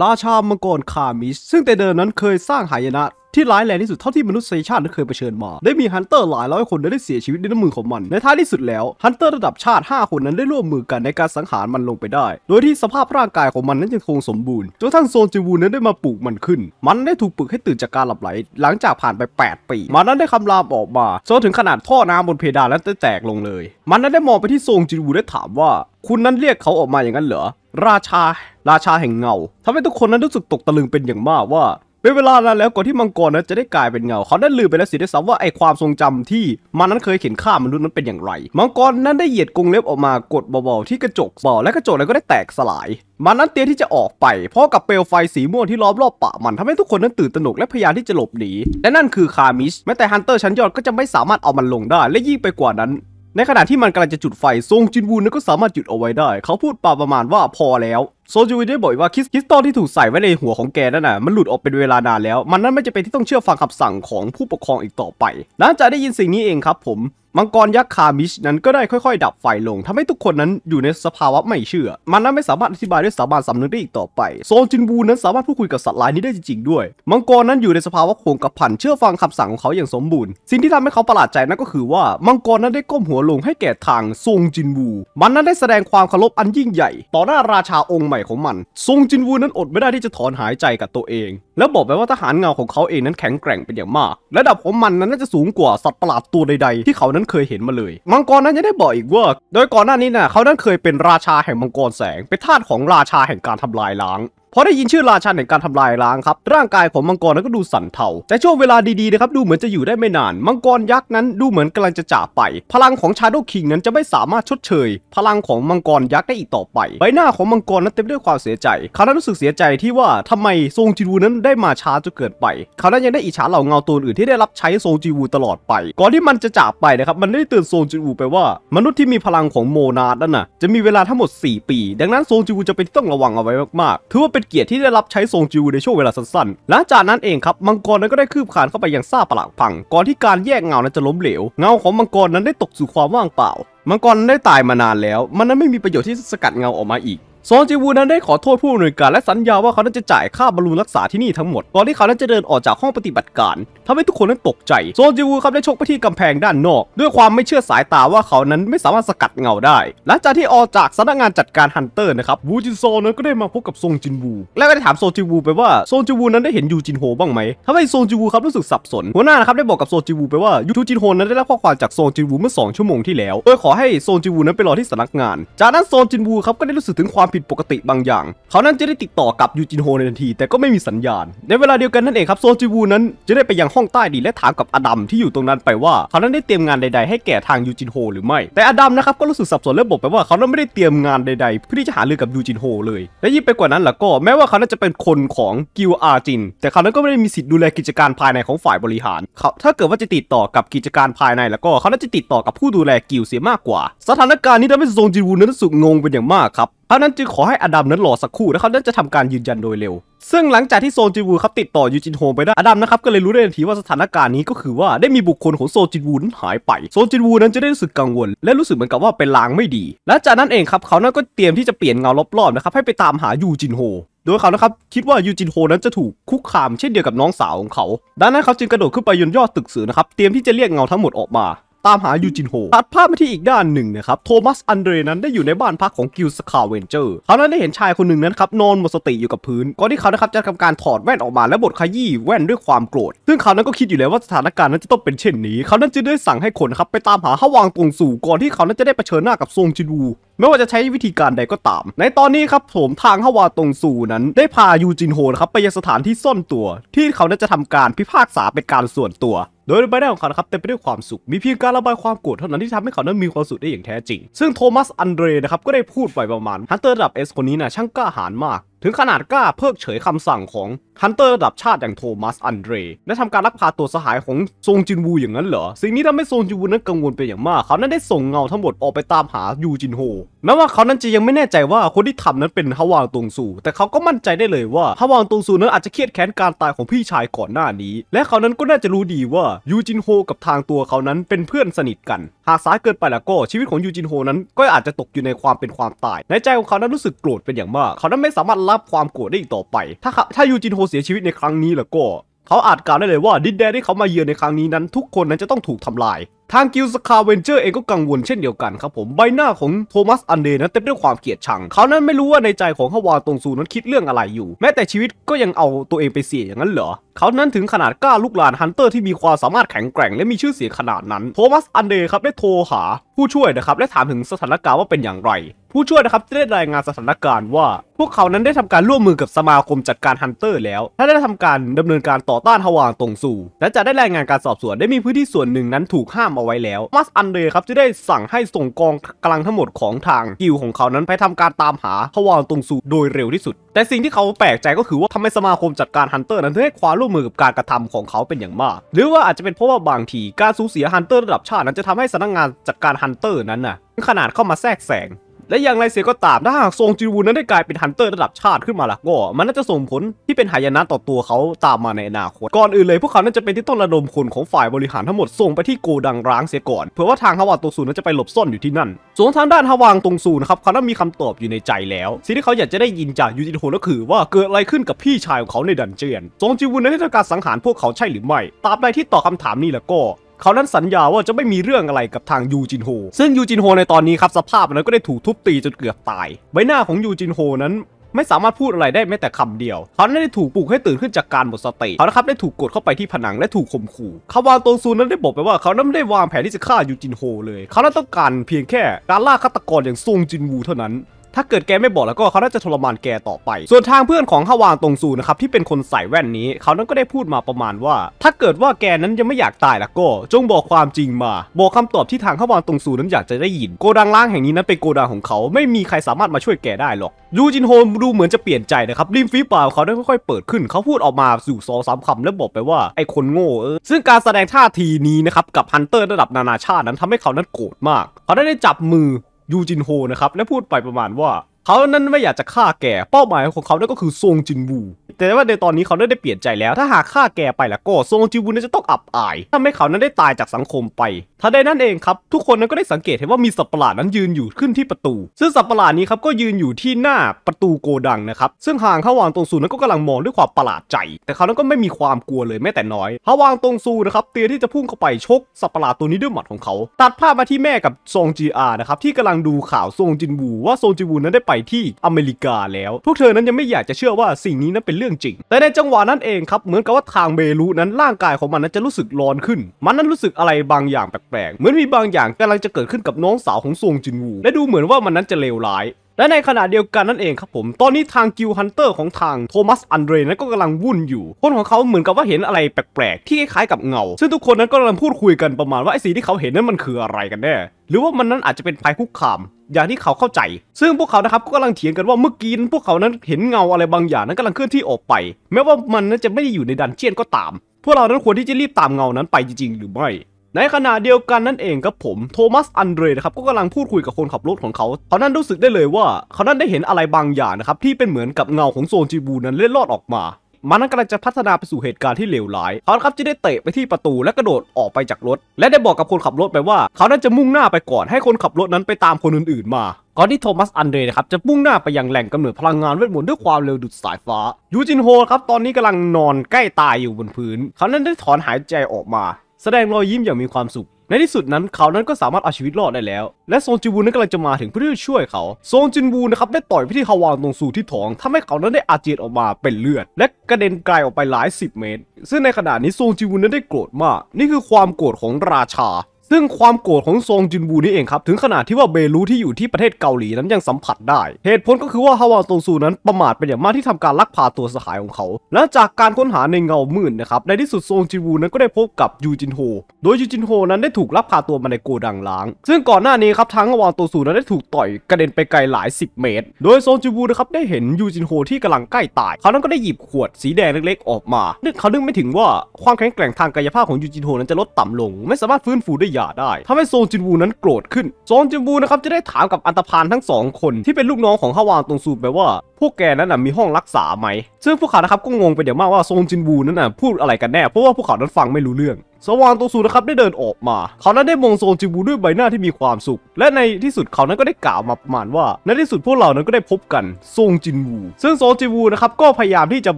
ราชามังกรคามิสซึ่งแต่เดิมนั้นเคยสร้างหายนะที่ร้ายแรงที่สุดเท่าที่มนุษยชาตินั้นเคยเผชิญมา ได้มีฮันเตอร์หลายร้อยคนได้เสียชีวิตในน้ำมือของมัน ในท้ายที่สุดแล้ว ฮันเตอร์ระดับชาติ5คนนั้นได้ร่วมมือกันในการสังหารมันลงไปได้โดยที่สภาพร่างกายของมันนั้นยังคงสมบูรณ์จนทั้งโซนจิวูนั้นได้มาปลูกมันขึ้น มันได้ถูกปลุกให้ตื่นจากการหลับไหลหลังจากผ่านไป8ปีมันนั้นได้คำรามออกมาจนถึงขนาดท่อน้ำบนเพดานนั้นได้แตกลงเลย มันนั้นได้มองไปที่โซนจิวูได้ถามว่า คุณนั้นเรียกเขาออกมาอย่างนั้นเหรอราชาราชาแห่งเงาทำให้ทุกคนนั้นรู้สึกตกตะลึงเป็นอย่างมากว่าเป็นเวลานานแล้วก่อนที่มังกรนั้นจะได้กลายเป็นเงา เขาได้ลืมไปแล้วสิได้สัำว่าไอความทรงจำที่มันนั้นเคยเข็นฆ่ามนุษย์นั้นเป็นอย่างไรมังกรนั้นได้เหยียดกรงเล็บออกมากดเบาๆที่กระจกบ่อและกระจกนั้นก็ได้แตกสลายมันนั้นเตรียมที่จะออกไปเพราะกับเปลวไฟสีม่วงที่ล้อมรอบปะมันทำให้ทุกคนนั้นตื่นตระหนกและพยายามที่จะหลบหนีและนั่นคือคามิชแม้แต่ฮันเตอร์ชั้นยอดก็จะไม่สามารถเอามันลงได้และยิ่งไปกว่านั้นในขณะที่มันกำลังจะจุดไฟซงจินวูนก็สามารถหยุดเอาไว้ได้ เขาพูดปาประมาณว่าพอแล้วโซจูวได้บอกว่าคริสตัลที่ถูกใส่ไว้ในหัวของแกนั่นน่ะ มันหลุดออกเป็นเวลานานแล้ว มันนั่นไม่จะเป็นที่ต้องเชื่อฟังคำสั่งของผู้ปกครองอีกต่อไปหลังจากได้ยินสิ่งนี้เองครับผมมังกรยักษ์คามิชนั้นก็ได้ค่อยๆ ดับไฟลงทำให้ทุกคนนั้นอยู่ในสภาวะไม่เชื่อ มันนั้นไม่สามารถอธิบายด้วยสาบานสำนึกได้อีกต่อไปโซนจินบูนั้นสามารถพูดคุยกับสัตว์ร้ายนี้ได้จริงๆด้วย มังกรนั้นอยู่ในสภาวะคงกระพันเชื่อฟังคำสั่งของเขาอย่างสมบูรณ์ สิ่งที่ทำให้เขาประหลาดใจนั่นก็คือว่ามังกรนั้นได้ก้มหัวลงให้แก่ทางโซงจินบูมันนั้นได้แสดงความเคารพอันยิ่งใหญ่ ต่อหน้าราชาองค์ใหม่ของมันโซงจินบูนั้นอดไม่ได้ที่จะถอนหายใจกับตัวเองแล้วบอกไปว่าทหารเงาของเขาเองนั้นแข็งแกร่งเป็นอย่างมาก ระดับของมันนั้นน่าจะสูงกว่าสัตว์ประหลาดตัวใดๆ ที่เขานั้น้นเคยเห็นมาเลย มังกรนั้นยังได้บอกอีกว่า โดยก่อนหน้านี้นะ่ะเขานั้นเคยเป็นราชาแห่งมังกรแสง เป็นทาสของราชาแห่งการทำลายล้างพอได้ยินชื่อราชาแห่งการทำลายล้างครับร่างกายของมังกรนั้นก็ดูสั่นเทา แต่ช่วงเวลาดีๆนะครับดูเหมือนจะอยู่ได้ไม่นาน มังกรยักษ์นั้นดูเหมือนกำลังจะจากไป พลังของชาโดว์คิงนั้นจะไม่สามารถชดเชยพลังของมังกรยักษ์ได้อีกต่อไปใบหน้าของมังกรนั้นเต็มด้วยความเสียใจเขานั้นรู้สึกเสียใจที่ว่าทำไมทรงจิวูนั้นได้มาช้าจนเกินไปเขานั้นยังได้อิจฉาเหล่าเงาตัวอื่นที่ได้รับใช้ทรงจิวูตลอดไป ก่อนที่มันจะจากไปนะครับมันได้เตือนทรงจิวูไปว่า มนุษย์ที่มีพลังของโมนาดนั้นน่ะจะมีเวลาทั้งหมด4ปีดังนั้นทรงจิวูจะเป็นที่ต้องระวังเอาไว้มากๆถือว่าเป็นเ็นเกียรติที่ได้รับใช้ทรงจิวในช่วงเวลาสั้นๆ หลังจากนั้นเองครับมังกรนั้นก็ได้คืบคานเข้าไปยังซาปลักพัง ก่อนที่การแยกเงานั้นจะล้มเหลวเงาของมังกรนั้นได้ตกสู่ความว่างเปล่า มังกรนั้นได้ตายมานานแล้ว มันนั้นไม่มีประโยชน์ที่จะสกัดเงาออกมาอีกซอนจิวูนั้นได้ขอโทษผู้อำนวยการและสัญญาว่าเขานั้นจะจ่ายค่าบำรุงรักษาที่นี่ทั้งหมด ก่อนที่เขานั้นจะเดินออกจากห้องปฏิบัติการ ทำให้ทุกคนนั้นตกใจซอนจิวูครับได้ชกไปที่กำแพงด้านนอก ด้วยความไม่เชื่อสายตาว่าเขานั้นไม่สามารถสกัดเงาได้ หลังจากที่ออกจากสำนักงานจัดการฮันเตอร์นะครับวูจินโซนั้นก็ได้มาพบกับซงจินวูและก็ได้ถามโซจิวูไปว่าโซจิวูนั้นได้เห็นยูจินโฮบ้างไหมทำให้โซจิวูครับรู้สึกสับสนหัวหน้านะครับได้บอกกับโซจิวูไปว่ายูจินโฮนั้นได้รับข้อความจากโซจีวูเมื่อ2ชั่วโมงที่แล้วโดยขอให้โซจิวูนั้นไปรอที่สำนักงาน จากนั้นโซจินวูครับก็ได้รู้สึกถึงความผิดปกติบางอย่าง เขานั้นจะได้ติดต่อกับยูจินโฮในทันที แต่ก็ไม่มีสัญญาณ ในเวลาเดียวกันนั่นเองครับโซจิวูนั้นจะได้ไปยังห้องใต้ดินและถามกับอดัมที่อยู่ตรงนั้นไปว่า เขานั้นได้เตรียมงานใดๆให้แก่ทางยูจินโฮหรือไม่ แต่อดัมนะครับก็รู้สึกสับสนและบอกไปว่าเขานั้นไม่ได้เตรียมงานใดๆเพื่อที่จะหาเรื่องกับยูจินโฮเลย และยิ่งไปกว่านั้นล่ะก็แม้ว่าเขานั้นจะเป็นคนของกิวอาจินแต่เขานั้นก็ไม่ได้มีสิทธิ์ดูแลกิจการภายในของฝ่ายบริหารเถ้าเกิดว่าจะติดต่อกับกิจการภายในแล้วก็เขาน่าจะติดต่อกับผู้ดูแลกิวเสียมากกว่า สถานการณ์นี้ทำให้ซจิวูนั้นสุกงงเป็นอย่างมากครับขานั้นจึงขอให้อดัมนั้นรอสักครู่และเขานั้นจะทำการยืนยันโดยเร็ว ซึ่งหลังจากที่โซจินวูครับติดต่อยูจินโฮไปได้อดัมนะครับก็เลยรู้ได้ทันทีว่าสถานการณ์นี้ก็คือว่าได้มีบุคคลของโซจินวูนั้นหายไป โซจินวูนั้นจะได้รู้สึกกังวล และรู้สึกเหมือนกับว่าเป็นลางไม่ดีและจากนั้นเองครับเขานั้นก็เตรียมที่จะเปลี่ยนเงารอบๆนะครับให้ไปตามหายูจินโฮโดยเขานะครับคิดว่ายูจินโฮนั้นจะถูกคุกคาม เช่นเดียวกับน้องสาวของเขาดังนั้นเขาจึงกระโดดขึ้นไปยนยอดตึกสือนะครับเตรียมที่จะเรียกเงาทั้งหมดออกมาตามหายูจินโฮตัดภาพมาที่อีกด้านหนึ่งนะครับ โทมัสอันเดรนั้นได้อยู่ในบ้านพักของกิลสคาเวนเจอร์ เขานั้นได้เห็นชายคนหนึ่งนั้นครับ นอนหมดสติอยู่กับพื้น ก่อนที่เขานะครับจะทำการถอดแว่นออกมา และบดขยี้แว่นด้วยความโกรธ ซึ่งเขานั้นก็คิดอยู่แล้วว่า สถานการณ์นั้นจะต้องเป็นเช่นนี้ เขานั้นจึงได้สั่งให้คนครับไปตามหาฮวางตงสู่ก่อนที่เขานั้นจะได้เผชิญหน้ากับซงจินวูไม่ว่าจะใช้วิธีการใดก็ตาม ในตอนนี้ครับผมทางฮาวาตงสู่นั้น ได้พายูจินโฮนะครับไปยังสถานที่ซ่อนตัว ที่เขานั้นจะทำการพิพากษาเป็นการส่วนตัวโดยใบหน้าของเขาครับเต็มไปด้วยความสุข มีเพียงการระบายความโกรธเท่านั้นที่ทำให้เขา นั้นมีความสุขได้อย่างแท้จริง ซึ่งโทมัสอันเดรนะครับ ก็ได้พูดไปประมาณฮันเตอร์ดับเอสคนนี้นะช่างกล้าหาญมากถึงขนาดกล้าเพิกเฉยคำสั่งของฮันเตอร์ระดับชาติอย่างโทมัสอันเดรและทำการลักพาตัวสหายของซงจินวูอย่างนั้นเหรอ สิ่งนี้ทำให้ซงจินวูนั้นกังวลเป็นอย่างมาก เขานั้นได้ส่งเงาทั้งหมดออกไปตามหายูจินโฮแม้ว่าเขานั้นจะยังไม่แน่ใจว่าคนที่ทำนั้นเป็นฮาวางตงซูแต่เขาก็มั่นใจได้เลยว่าฮาวางตงซูนั้นอาจจะเครียดแค้นการตายของพี่ชายก่อนหน้านี้และเขานั้นก็น่าจะรู้ดีว่ายูจินโฮกับทางตัวเขานั้นเป็นเพื่อนสนิทกันหากสายเกินไปแล้วก็ ชีวิตของยูจินโฮนั้นก็อาจจะตกอยู่ในความเป็นความตาย ในใจของเขานั้นรู้สึกโกรธเป็นอย่างมาก เขานั้นไม่สามารถรับความโกรธได้อีกต่อไป ถ้าถ้ายูจินโฮเสียชีวิตในครั้งนี้แล้วก็ เขาอาจกล่าวได้เลยว่าดินแดนที่เขามาเยือนในครั้งนี้นั้น ทุกคนนั้นจะต้องถูกทำลายทางกิลสคาเวนเจอร์เองก็กังวลเช่นเดียวกันครับผมใบหน้าของโทมัสอันเดนั้นเต็มด้วยความเกลียดชัง เขานั้นไม่รู้ว่าในใจของฮาวาตงซูนั้นคิดเรื่องอะไรอยู่ แม้แต่ชีวิตก็ยังเอาตัวเองไปเสียอย่างนั้นเหรอเขานั้นถึงขนาดกล้าลูกหลานฮันเตอร์ที่มีความสามารถแข็งแกร่งและมีชื่อเสียงขนาดนั้นโทมัสอันเดครับได้โทรหาผู้ช่วยนะครับและถามถึงสถานการณ์ว่าเป็นอย่างไรผู้ช่วยนะครับได้รายงานสถานการณ์ว่า พวกเขานั้นได้ทำการร่วมมือกับสมาคมจัดการฮันเตอร์แล้วและได้ทำการดำเนินการต่อต้านฮวางตงสู่และจะได้รายงานการสอบสวนได้มีพื้นที่ส่วนหนึ่งนั้นถูกห้ามเอาไว้แล้วมัสอันเดครับจะได้สั่งให้ส่งกองกำลังทั้งหมดของทางกิวของเขานั้นไปทำการตามหาฮวางตงสู่โดยเร็วที่สุด แต่สิ่งที่เขาแปลกใจก็คือว่าทำไมสมาคมจัดการฮันเตอร์นั้นถึงให้ความร่วมมือกับการกระทำของเขาเป็นอย่างมากหรือว่าอาจจะเป็นเพราะว่าบางทีการสูญเสียฮันเตอร์ระดับชาตินั้นจะทำให้สำนักงานจัดการฮันเตอร์นั้นน่ะขนาดเข้ามาแทรกแซงและอย่างไรเสียก็ตาม ถ้าหากทรงจิวูนั้นได้กลายเป็นฮันเตอร์ระดับชาติขึ้นมาล่ะ ก็ มันน่าจะส่งผลที่เป็นหายนะต่อตัวเขาตามมาในอนาคต ก่อนอื่นเลย พวกเขาน่าจะเป็นที่ต้องระดมคนของฝ่ายบริหารทั้งหมดส่งไปที่โกดังร้างเสียก่อน เพื่อว่าทางฮาวาตงซูนั้นจะไปหลบซ่อนอยู่ที่นั่นส่วนทางด้านฮาวางตงซูนะครับ เขา้องมีคำตอบอยู่ในใจแล้ว สิ่งที่เขาอยากจะได้ยินจากยูจิโฮก็คือว่าเกิดอะไรขึ้นกับพี่ชายของเขาในดันเจียน ทรงจิวูนั้นได้ทำการสังหารพวกเขาใช่หรือไม่ตราบใดที่ตอบคาถามนี้แล้วก็เขานั้นสัญญาว่าจะไม่มีเรื่องอะไรกับทางยูจินโฮซึ่งยูจินโฮในตอนนี้ครับสภาพนั้นก็ได้ถูกทุบตีจนเกือบตายใบหน้าของยูจินโฮนั้น ไม่สามารถพูดอะไรได้แม้แต่คำเดียว เขาได้ถูกปลุกให้ตื่นขึ้นจากการหมดสติเขาครับได้ถูกกดเข้าไปที่ผนังและถูกข่มขู่คาวาโตซูนั้นได้บอกไปว่าเขานั้นไม่ได้วางแผนที่จะฆ่ายูจินโฮเลยเขานั้นต้องการเพียงแค่การล่าฆาตกรอย่างซงจินวูเท่านั้นถ้าเกิดแกไม่บอกแล้วก็เขาน่าจะทรมานแกต่อไป ส่วนทางเพื่อนของฮาวางตงซูนะครับที่เป็นคนใส่แว่นนี้ เขานั้นก็ได้พูดมาประมาณว่า ถ้าเกิดว่าแกนั้นยังไม่อยากตายแล้วก็ จงบอกความจริงมาบอกคำตอบที่ทางฮาวางตงซูนั้นอยากจะได้ยินโกดังล่างแห่งนี้นั้นเป็นโกดังของเขา ไม่มีใครสามารถมาช่วยแกได้หรอกยูจินโฮมดูเหมือนจะเปลี่ยนใจนะครับริมฟีปากเขาได้ค่อยๆเปิดขึ้นเขาพูดออกมาสู่ซอสามคำแล้วบอกไปว่าไอ้คนโง่เออซึ่งการแสดงท่าทีนี้นะครับ กับฮันเตอร์ระดับนานาชาตินั้นทำให้เขานั้นโกรธมาก เขาได้จับมือยูจินโฮนะครับ และพูดไปประมาณว่า เขานั้นไม่อยากจะฆ่าแก่ เป้าหมายของเขานั่นก็คือซงจินวูแต่ว่าในตอนนี้เขาได้เปลี่ยนใจแล้ว ถ้าหากฆ่าแกไปละก็ซงจิวุนจะต้องอับอายทำให้เขานั้นได้ตายจากสังคมไป ถ้าได้นั่นเองครับ ทุกคนนั้นก็ได้สังเกตเห็นว่ามีสัตว์ประหลาดนั้นยืนอยู่ขึ้นที่ประตู ซึ่งสัตว์ประหลาดนี้ครับก็ยืนอยู่ที่หน้าประตูโกดังนะครับซึ่งห่างเขาวางตรงซูนั้นก็กำลังมองด้วยความประหลาดใจ แต่เขานั้นก็ไม่มีความกลัวเลยแม้แต่น้อยขาวางตรงซูนะครับเตรียมที่จะพุ่งเข้าไปชกสัตว์ประหลาดตัวนี้ด้วยหมัดของเขาตัดภาพมาที่แม่กับซงจีอานะครับที่กำลังดูข่าวซงจินวูว่าซงจินวูนั้นได้ไปที่อเมริกาแล้ว พวกเธอนั้นยังไม่อยากจะเชื่อว่าสิ่งนี้นั้นเป็นเรื่องื่องจริงแต่ในจังหวะนั้นเองครับเหมือนกับว่าทางเบรุนั้นร่างกายของมันนั้นจะรู้สึกร้อนขึ้น มันนั้นรู้สึกอะไรบางอย่างแปลกๆเหมือนมีบางอย่างกำลังจะเกิดขึ้นกับน้องสาวของซงจินวูและดูเหมือนว่ามันนั้นจะเลวร้ายและในขณะเดียวกันนั่นเองครับผม ตอนนี้ทางกิลฮันเตอร์ของทางโทมัสอันเดรนั้นก็กำลังวุ่นอยู่คนของเขาเหมือนกับว่าเห็นอะไรแปลกๆ ที่คล้ายๆ กับเงา ซึ่งทุกคนนั้นก็กำลังพูดคุยกันประมาณว่าไอ้สีที่เขาเห็นนั้นมันคืออะไรกันแน่ หรือว่ามันนั้นอาจจะเป็นภัยคุกคาม อย่างที่เขาเข้าใจ ซึ่งพวกเขานะครับก็กำลังเถียงกันว่าเมื่อกี้นนั้พวกเขานั้นเห็นเงาอะไรบางอย่างนั้นกำลังเคลื่อนที่ออกไป แม้ว่ามันนั้นจะไม่ได้อยู่ในดันเจียนก็ตาม พวกเรานั้นควรที่จะรีบตามเงานั้นไปจริงๆ หรือไม่ในขณะเดียวกันนั่นเองครับผมโทมัสอันเดรนะครับก็กำลังพูดคุยกับคนขับรถของเขา เขานั้นรู้สึกได้เลยว่า เขานั้นได้เห็นอะไรบางอย่างนะครับที่เป็นเหมือนกับเงาของโซนจิบูนั้นเล็ดลอดออกมา มันนั้นกำลังจะพัฒนาไปสู่เหตุการณ์ที่เลวร้าย เขาครับจะได้เตะไปที่ประตูและกระโดดออกไปจากรถ และได้บอกกับคนขับรถไปว่า เขานั้นจะมุ่งหน้าไปก่อนให้คนขับรถนั้นไปตามคนอื่นๆ มา ก่อนที่โทมัสอันเดรนะครับจะมุ่งหน้าไปยังแหล่งกำเนิดพลังงานเวทมนต์ด้วยความเร็วดุดสายฟ้ายูจินโฮครับตอนนี้กำลังนอนใกล้ตายอยู่บนพื้นเขานั้นได้ถอนหายใจออกมาแสดงรอยยิ้มอย่างมีความสุข ในที่สุดนั้นเขานั้นก็สามารถเอาชีวิตรอดได้แล้ว และโซนจินวูนั้นกำลังจะมาถึงเพื่อช่วยเขาโซนจินวูนะครับได้ต่อยพิที่ฮาวางตรงสู่ที่ท้อง ทำให้เขานั้นได้อาเจียนออกมาเป็นเลือด และกระเด็นไกลออกไปหลายสิบเมตร ซึ่งในขณะนี้โซนจินวูนั้นได้โกรธมาก นี่คือความโกรธของราชาซึ่งความโกรธของซงจินบูนี่เองครับ ถึงขนาดที่ว่าเบรูที่อยู่ที่ประเทศเกาหลีนั้นยังสัมผัสได้ เหตุผลก็คือว่าฮาวาตงซูนั้นประมาทเป็นอย่างมากที่ทำการลักพาตัวสหายของเขาและจากการค้นหาในเงามืดนนะครับในที่สุดซงจินบูนั้นก็ได้พบกับยูจินโฮโดยยูจินโฮนั้นได้ถูกลักพาตัวมาในโกดังล้าง ซึ่งก่อนหน้านี้ครับทั้งฮาวาตงซูนั้นได้ถูกต่อยกระเด็นไปไกลหลาย 10 เมตร โดยซงจินบูนะครับได้เห็นยูจินโฮที่กำลังใกล้ตาย เขานั้นก็ได้หยิบขวดสีแดงเล็ก ๆออกมาเขานึกไม่ถึงว่าความแข็งแกร่งทางกายภาพของยูจินโฮนั้นจะลดต่ำลงไม่สามารถฟื้นฟูได้ยาได้ทำให้โซนจินวูนั้นโกรธขึ้น โซนจินวูนะครับจะได้ถามกับอันตพานทั้งสองคน ที่เป็นลูกน้องของฮาวางตรงซูไปว่าพวกแกนั้นน่ะมีห้องรักษาไหม ซึ่งพวกเขานะครับก็งงไปเดี๋ยวมากว่าซงจินบูนั้นน่ะพูดอะไรกันแน่ เพราะว่าพวกเขานั้นฟังไม่รู้เรื่องสวานตรงสูนะครับได้เดินออกมา เขานั้นได้มองโซนจิบูด้วยใบหน้าที่มีความสุข และในที่สุดเขานั้นก็ได้กล่าวมาประมาณว่า ในที่สุดพวกเรานั้นก็ได้พบกันโซงจินวูซึ่งโซงจินบูนะครับก็พยายามที่จะ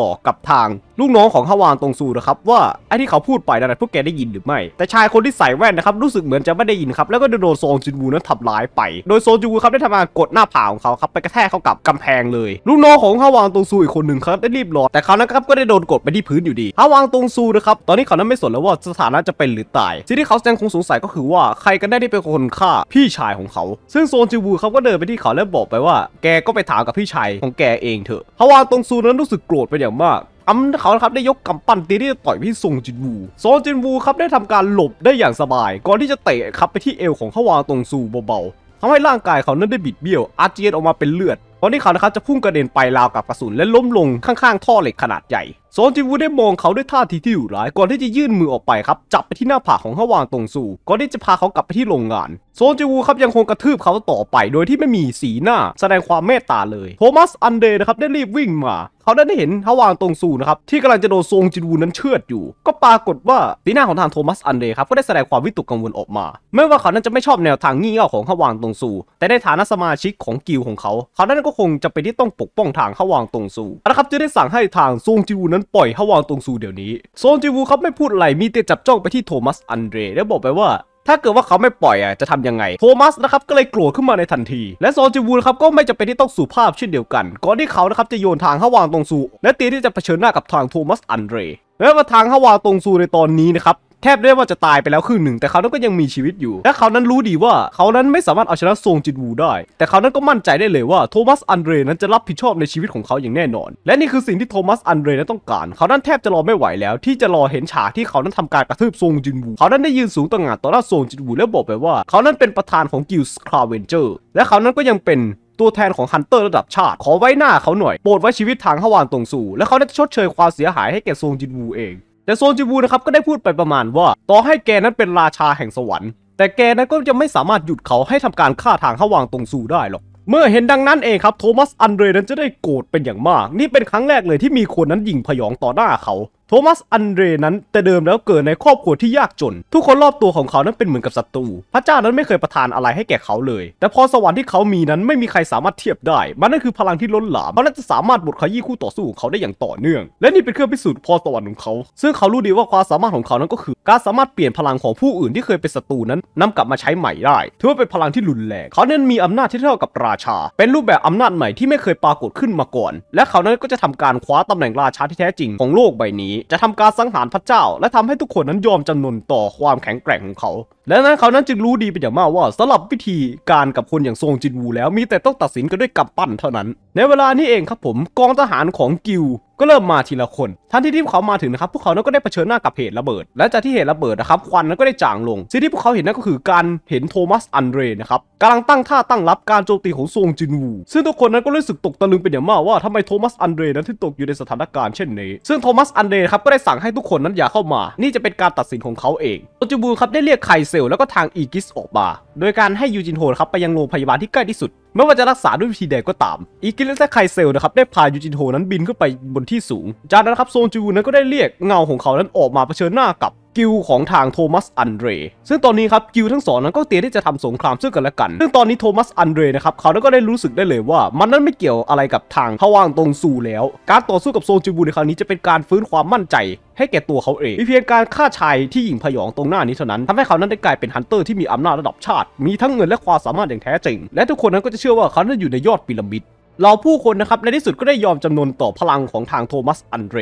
บอกกับทาง ลูกน้องของฮาวานตรงสูนะครับว่าไอ้ที่เขาพูดไปนั้นพวกแกได้ยินหรือไม่ แต่ชายคนที่ใส่แว่นนะครับรู้สึกเหมือนจะไม่ได้ยินครับแล้วก็โดนโซงจินวูนั้นทำร้ายไป โดยโซงจินูครับได้ทำการกดหน้าผากของเขาครับไปกระแทกเข้ากับกำแพงเลยลูกน้องของฮาวางตงซูอีกคนหนึ่งครับได้รีบรอแต่เขานั้นครับก็ได้โดนกดไปที่พื้นอยู่ดี ฮาวางตงซูนะครับตอนนี้เขานั้นไม่สนแล้วว่าสถานะจะเป็นหรือตายสิ่งที่เขาแสดงคงสงสัยก็คือว่าใครกันแน่ที่เป็นคนฆ่าพี่ชายของเขา ซึ่งโซนจิวูเขาก็เดินไปที่เขาและบอกไปว่า แกก็ไปถามกับพี่ชายของแกเองเถอะฮาวางตงซูนั้นรู้สึกโกรธไปอย่างมากอำเขาครับได้ยกกำปั้นตีที่ต่อยพี่ซงจินวูซงจินวูครับได้ทำการหลบได้อย่างสบายก่อนที่จะเตะครับไปที่เอวของฮาวางตงซูเบาๆทำให้ร่างกายเขานั้นได้บิดเบี้ยวอาเจียนออกมาเป็นเลือดตอนที่เขานะครับจะพุ่งกระเด็นไปราวกับกระสุน และล้มลงข้างๆท่อเหล็กขนาดใหญ่โซนจิวูได้มองเขาด้วยท่าทีที่ยู่ร้าย ก่อนที่จะยื่นมือออกไปครับ จับไปที่หน้าผากของฮวางตงซูก่อนที่จะพาเขากลับไปที่โรงงานโซนจิวูครับยังคงกระทืบเขาต่อไปโดยที่ไม่มีสีหน้าแสดงความเมตตาเลยโทมัสอันเดย์นะครับได้รีบวิ่งมา เขาได้เห็นฮาวางตรงซูนะครับ ที่กำลังจะโดนโซนจิวูนั้นเชือดอยู่ ก็ปรากฏว่าสีหน้าของทางโทมัสอันเดย์ครับก็ได้แสดงความวิตกกังวลออกมาไม่ว่าเขานั้นจะไม่ชอบแนวทางงี่เง่าของฮาวางตรงซูแต่ในฐานะสมาชิกของกิลของเขา เขานั้นก็คงจะเป็นที่ต้องปกป้องทางฮาวางตรงซูนะครับจะได้สั่งให้ทางโซนจิวูนั้นั้นปล่อยห้วางตรงซูเดี๋ยวนี้โซนจิวูเขาไม่พูดอะไร มีแต่จับจ้องไปที่โทมัสอันเดรแล้วบอกไปว่า ถ้าเกิดว่าเขาไม่ปล่อยอ่ะจะทำยังไง โทมัสนะครับก็เลยโกรธขึ้นมาในทันทีและโซนจิวูนะครับก็ไม่จำเป็นที่ต้องส่ภาพเช่นเดียวกันก่อนที่เขานะครับจะโยนทางใข้าวางตรงซูและเตรียมที่จะเผชิญหน้ากับทางโทมัสอันเดรและาทางใข้าวางตรงซูในตอนนี้นะครับแทบได้ว่าจะตายไปแล้วครึ่งหนึ่ง แต่เขานั้นก็ยังมีชีวิตอยู่ และเขานั้นรู้ดีว่าเขานั้นไม่สามารถเอาชนะซงจินวูได้ แต่เขานั้นก็มั่นใจได้เลยว่าโทมัสอันเดรนั้นจะรับผิดชอบในชีวิตของเขาอย่างแน่นอนและนี่คือสิ่งที่โทมัสอันเดรนั้นต้องการเขานั้นแทบจะรอไม่ไหวแล้วที่จะรอเห็นฉากที่เขานั้นทำการกระทืบซงจินวูเขานั้นได้ยืนสูงต่างหากต่อหน้าซงจินวูแล้วบอกไปว่า เขานั้นเป็นประธานของกิลส์คลาเวนเจอร์และเขานั้นก็ยังเป็นตัวแทนของฮันเตอร์ระดับชาติขอไว้หน้าเขาหน่อยโปรดไว้ชีวิตทางฮวานตรงสู่และเขาได้ชดเชยความเสียหายให้แก่ซงจินวูเองแต่โซนจิบูนะครับ ก็ได้พูดไปประมาณว่า ต่อให้แกนั้นเป็นราชาแห่งสวรรค์แต่แกนั้นก็จะไม่สามารถหยุดเขาให้ทำการฆ่าทางฮวางตรงซูได้หรอก เมื่อเห็นดังนั้นเองครับโทมัสอันเดรนั้นจะได้โกรธเป็นอย่างมาก นี่เป็นครั้งแรกเลยที่มีคนนั้นยิงพยองต่อหน้าเขาโทมัสอันเดรนั้นแต่เดิมแล้วเกิดในครอบครัวที่ยากจน ทุกคนรอบตัวของเขานั้นเป็นเหมือนกับศัตรูพระเจ้านั้นไม่เคยประทานอะไรให้แก่เขาเลย แต่พรสวรรค์ที่เขามีนั้นไม่มีใครสามารถเทียบได้ มันนั่นคือพลังที่ล้นหลามเขาจะสามารถบดขยี้คู่ต่อสู้ของเขาได้อย่างต่อเนื่อง และนี่เป็นเครื่องพิสูจน์พรสวรรค์ของเขา ซึ่งเขารู้ดีว่าความสามารถของเขานั้นก็คือ การสามารถเปลี่ยนพลังของผู้อื่นที่เคยเป็นศัตรูนั้นนำกลับมาใช้ใหม่ได้ถือว่าเป็นพลังที่รุนแรงเขานั้นมีอำนาจที่เท่ากับราชา เป็นรูปแบบอำนาจใหม่ที่ไม่เคยปรากฏขึ้นมาก่อน และเขานั้นก็จะทำการคว้าตำแหน่งราชาที่แท้จริงของโลกใบนี้จะทำการสังหารพระเจ้า และทำให้ทุกคนนั้นยอมจำนนต่อความแข็งแกร่งของเขา และนั้นเขานั้นจึงรู้ดีเป็นอย่างมากว่าสำหรับวิธีการกับคนอย่างทรงจินวูแล้วมีแต่ต้องตัดสินกันด้วยกำปั้นเท่านั้น ในเวลานี้เองครับผมกองทหารของกิวก็เริ่มมาทีละคนทันทีที่พวกเขามาถึงนะครับ พวกเขานั้นก็ได้เผชิญหน้ากับเหตุระเบิด และจากที่เหตุระเบิดนะครับควันนั้นก็ได้จางลง สิ่งที่พวกเขาเห็นนั่นก็คือการเห็นโทมัสอันเดรนะครับกำลังตั้งท่าตั้งรับการโจมตีของซงจินวู ซึ่งทุกคนนั้นก็รู้สึกตกตะลึงเป็นอย่างมากว่าทำไมโทมัสอันเดรนั้นถึงตกอยู่ในสถานการณ์เช่นนี้ ซึ่งโทมัสอันเดรครับก็ได้สั่งให้ทุกคนนั้นอย่าเข้ามา นี่จะเป็นการตัดสินของเขาเองโงจินวูครับได้เรียกไคเซลแล้วก็ทางอีกิสออกมาโดยการให้ยูจินโฮครับไปยังโรงพยาบาลที่ใกล้ที่สุดไม่ว่าจะรักษาด้วยวิธีใดก็ตาม อีกิเลสไคเซลนะครับ ได้พายูจินโฮนั้นบินขึ้นไปบนที่สูง จากนั้นครับโซนจูนั้นก็ได้เรียกเงาของเขานั้นออกมาเผชิญหน้ากับกิลของทางโทมัสอันเดรซึ่งตอนนี้ครับ กิลทั้งสองนั้นก็เตรียมที่จะทำสงครามซึ่งกันและกัน ซึ่งตอนนี้โทมัสอันเดรนะครับ เขาก็ได้รู้สึกได้เลยว่ามันนั้นไม่เกี่ยวอะไรกับทางพาว่างตรงสู่แล้ว การต่อสู้กับโซจิบูในครั้งนี้จะเป็นการฟื้นความมั่นใจ ให้แก่ตัวเขาเองมีเพียงการฆ่าชายที่หญิงพยองตรงหน้านี้เท่านั้นทำให้เขานั้นได้กลายเป็นฮันเตอร์ที่มีอำนาจระดับชาติมีทั้งเงินและความสามารถอย่างแท้จริงและทุกคนนั้นก็จะเชื่อว่าเขานั้นอยู่ในยอดปีรามิดเราผู้คนนะครับในที่สุดก็ได้ยอมจำนนต่อพลังของทางโทมัสอันเดร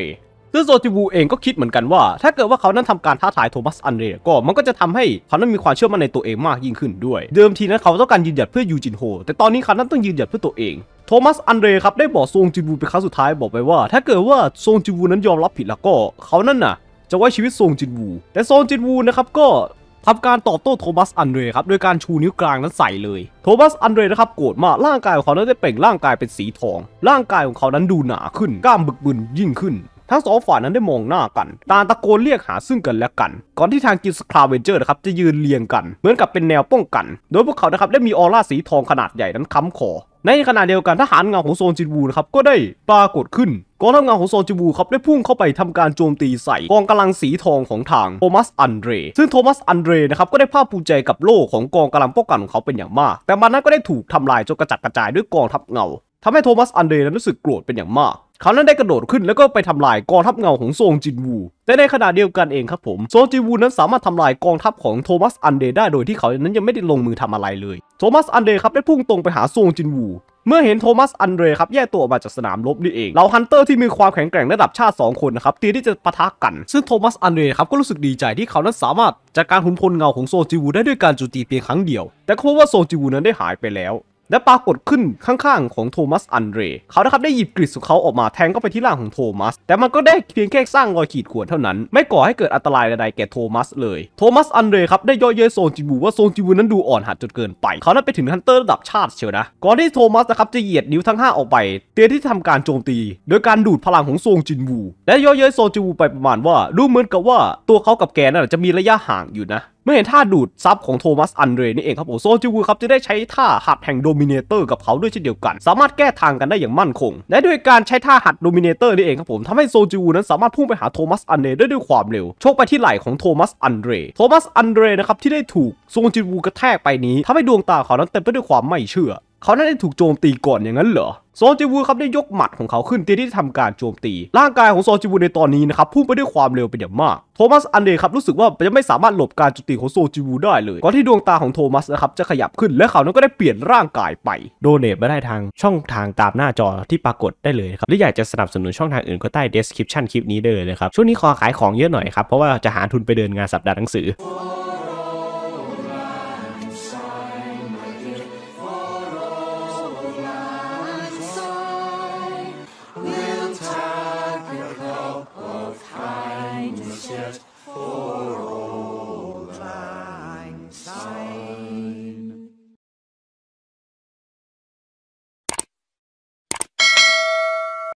ซึ่งโซจิบูเองก็คิดเหมือนกันว่า ถ้าเกิดว่าเขานั้นทำการท้าทายโทมัสอันเดรก็มันก็จะทำให้เขานั้นมีความเชื่อมั่นในตัวเองมากยิ่งขึ้นด้วย เดิมทีนั้นเขาต้องการยืนหยัดเพื่อยูจินโฮแต่ตอนนี้เขานั้นต้องยืนหยัดเพื่อตัวเองโทมัสอันเรครับได้บอกซงจิบูเป็นครั้งสุดท้ายบอกไปว่า ถ้าเกิดว่าซงจิบูนั้นยอมรับผิดแล้วก็เขานั้นน่ะ จะไว้ชีวิตซงจินวู แต่ซงจินวูนะครับก็ทำการตอบโต้โทมัสอันเดรครับโดยการชูนิ้วกลางนั้นใส่เลย โทมัสอันเดรนะครับโกรธมากร่างกายของเขาได้เปล่งร่างกายเป็นสีทอง ร่างกายของเขานั้นดูหนาขึ้นกล้ามบึกบึนยิ่งขึ้นทั้งสองฝ่ายนั้นได้มองหน้ากัน ตาตะโกนเรียกหาซึ่งกันและกัน ก่อนที่ทางกินสคราเวนเจอร์นะครับจะยืนเรียงกัน เหมือนกับเป็นแนวป้องกัน โดยพวกเขานะครับได้มีออร่าสีทองขนาดใหญ่นั้นค้ำคอ ในขณะเดียวกันทหารเงาของโซนจินวูนะครับก็ได้ปรากฏขึ้น กองทัพเงาของโซนจินวูครับได้พุ่งเข้าไปทำการโจมตีใส่ กองกำลังสีทองของทางโทมัสอันเดรซึ่งโทมัสอันเดรนะครับก็ได้ภาพภูมิใจกับโลกของกองกำลังป้องกันของเขาเป็นอย่างมาก แต่มันนั้นก็ได้ถูกทำลายจนกระจัดกระจายด้วยกองทัพเงาทำให้โทมัสอันเดย์นั้นรู้สึกโกรธเป็นอย่างมาก เขานั้นได้กระโดดขึ้นแล้วก็ไปทำลายกองทัพเงาของโซงจินวู แต่ในขณะเดียวกันเองครับผม โซงจินวูนั้นสามารถทำลายกองทัพของโทมัสอันเดย์ได้โดยที่เขานั้นยังไม่ได้ลงมือทำอะไรเลย โทมัสอันเดย์ครับได้พุ่งตรงไปหาโซงจินวู เมื่อเห็นโทมัสอันเดย์ครับแยกตัวออกมาจากสนามรบนี่เองเหล่าฮันเตอร์ที่มีความแข็งแกร่งระดับชาติ2คนนะครับเตรียมที่จะปะทะกัน ซึ่งโทมัสอันเดย์ครับก็รู้สึกดีใจที่เขานั้นสามารถจัดการหุ่นพลเงาของโซจิวูได้ด้วยการจูตีเพียงครั้งเดียวแต่เขาว่าโซจิวูนั้นได้หายไปแล้วและปรากฏขึ้นข้างๆของโทมัสอันเดรเขานะครับได้หยิบกริดของเขาออกมาแทงก็ไปที่ร่างของโทมัส แต่มันก็ได้เพียงแค่สร้างรอยขีดข่วนเท่านั้น ไม่ก่อให้เกิดอันตรายใดๆแก่โทมัส เลยโทมัสอันเดรครับได้ย่อเย้ยโซนจิบูว่าโซนจิบูนั้นดูอ่อนหัดจนเกินไปเขานั้นไปถึงฮันเตอร์ระดับชาติเชียวนะ ก่อนที่โทมัสนะครับจะเหยียดนิ้วทั้ง5ออกไป เตียที่ทำการโจมตี โดยการดูดพลังของโซนจิบูและย่อเย้ยโซนจิบูไปประมาณว่าดูเหมือนกับว่าตัวเขากับแกนั่นจะมีระยะห่างอยู่นะไม่เห็นท่าดูดซับของโทมัสอันเดรนี่เองครับผมโซจิวูครับจะได้ใช้ท่าหัดแห่งโดมิเนเตอร์กับเขาด้วยเช่นเดียวกัน สามารถแก้ทางกันได้อย่างมั่นคง และด้วยการใช้ท่าหัดโดมิเนเตอร์นี่เองครับผมทำให้โซจิวูนั้นสามารถพุ่งไปหาโทมัสอันเดรได้ด้วยความเร็ว โชคไปที่ไหล่ของโทมัสอันเดรโทมัสอันเดรนะครับที่ได้ถูกโซจิวูกระแทกไปนี้ทำให้ดวงตาเขานั้นเต็มไปด้วยความไม่เชื่อเขาน่าจะถูกโจมตีก่อนอย่างนั้นเหรอโซจิวูครับได้ยกหมัดของเขาขึ้นเตรียมที่จะทำการโจมตีร่างกายของโซจิวูในตอนนี้นะครับพุ่งไปด้วยความเร็วเป็นอย่างมาก โทมัสอันเดครับรู้สึกว่าจะไม่สามารถหลบการโจมตีของโซจิวูได้เลยก่อนที่ดวงตาของโทมัสนะครับจะขยับขึ้นและเขานั้นก็ได้เปลี่ยนร่างกายไปโดเนทมาได้ทางช่องทางตามหน้าจอที่ปรากฏได้เลย ครับหรืออยากจะสนับสนุนช่องทางอื่นก็ใต้เดสคริปชันคลิปนี้ได้เลยนะครับช่วงนี้ขอขายของเยอะหน่อยครับเพราะว่าจะหาทุนไปเดินงานสัปดาห์หนังสือ